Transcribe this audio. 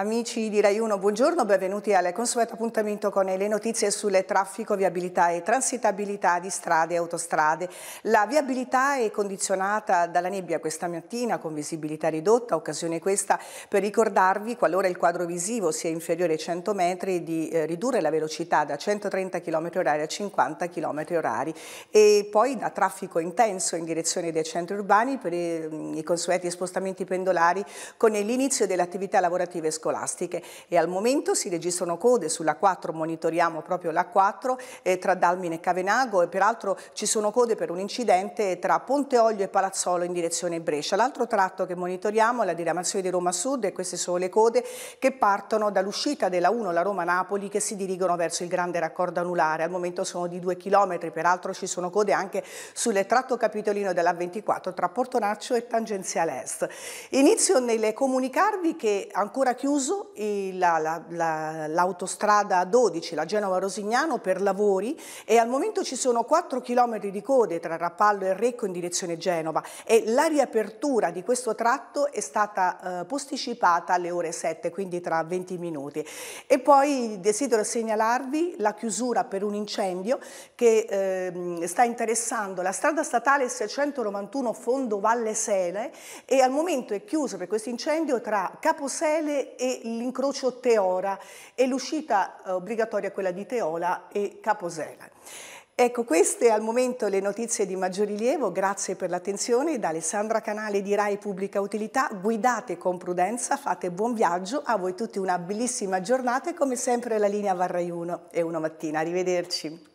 Amici di Rai 1, buongiorno, benvenuti al consueto appuntamento con le notizie sulle traffico, viabilità e transitabilità di strade e autostrade. La viabilità è condizionata dalla nebbia questa mattina con visibilità ridotta, occasione questa per ricordarvi, qualora il quadro visivo sia inferiore ai 100 metri, di eh, ridurre la velocità da 130 km h a 50 km h e poi da traffico intenso in direzione dei centri urbani per eh, i consueti spostamenti pendolari con l'inizio delle attività lavorative scolastiche scolastiche e al momento si registrano code sulla 4, monitoriamo proprio la 4 eh, tra Dalmine e Cavenago e peraltro ci sono code per un incidente tra Ponte Ponteolio e Palazzolo in direzione Brescia. L'altro tratto che monitoriamo è la diramazione di Roma Sud e queste sono le code che partono dall'uscita della 1, la Roma-Napoli, che si dirigono verso il grande raccordo anulare. Al momento sono di 2 km, peraltro ci sono code anche sul tratto capitolino della 24 tra Portonaccio e Tangenziale Est. Inizio nel comunicarvi che ancora chiuso chiuso l'autostrada la, la, la, 12, la Genova-Rosignano, per lavori e al momento ci sono 4 km di code tra Rappallo e Recco in direzione Genova e la riapertura di questo tratto è stata eh, posticipata alle ore 7, quindi tra 20 minuti. E poi desidero segnalarvi la chiusura per un incendio che eh, sta interessando la strada statale 691 Fondo Valle Sele e al momento è chiuso per questo incendio tra Caposele e l'incrocio Teora e l'uscita eh, obbligatoria quella di Teola e Caposella. Ecco, queste al momento le notizie di maggior rilievo, grazie per l'attenzione da Alessandra Canale di RAI Pubblica Utilità, guidate con prudenza, fate buon viaggio, a voi tutti una bellissima giornata e come sempre la linea Varrai 1 e una mattina, arrivederci.